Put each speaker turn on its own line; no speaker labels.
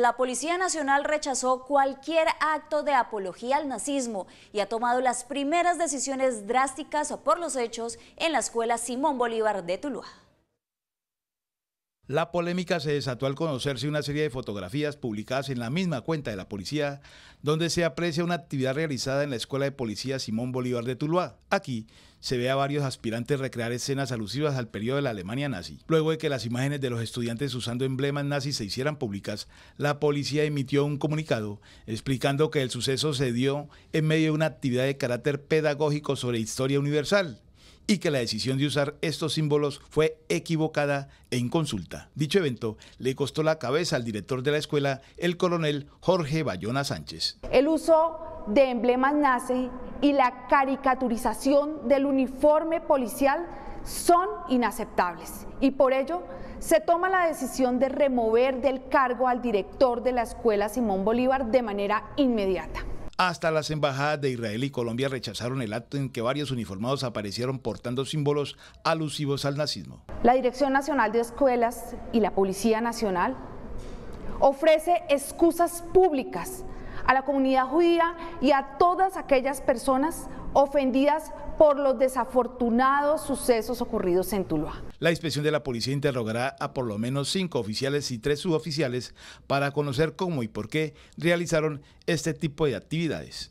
La Policía Nacional rechazó cualquier acto de apología al nazismo y ha tomado las primeras decisiones drásticas por los hechos en la escuela Simón Bolívar de Tuluá.
La polémica se desató al conocerse una serie de fotografías publicadas en la misma cuenta de la policía, donde se aprecia una actividad realizada en la Escuela de Policía Simón Bolívar de Tuluá. Aquí se ve a varios aspirantes recrear escenas alusivas al periodo de la Alemania nazi. Luego de que las imágenes de los estudiantes usando emblemas nazis se hicieran públicas, la policía emitió un comunicado explicando que el suceso se dio en medio de una actividad de carácter pedagógico sobre historia universal y que la decisión de usar estos símbolos fue equivocada e inconsulta. Dicho evento le costó la cabeza al director de la escuela, el coronel Jorge Bayona Sánchez.
El uso de emblemas nazi y la caricaturización del uniforme policial son inaceptables y por ello se toma la decisión de remover del cargo al director de la escuela Simón Bolívar de manera inmediata.
Hasta las embajadas de Israel y Colombia rechazaron el acto en que varios uniformados aparecieron portando símbolos alusivos al nazismo.
La Dirección Nacional de Escuelas y la Policía Nacional ofrece excusas públicas a la comunidad judía y a todas aquellas personas ofendidas por los desafortunados sucesos ocurridos en Tuluá.
La inspección de la policía interrogará a por lo menos cinco oficiales y tres suboficiales para conocer cómo y por qué realizaron este tipo de actividades.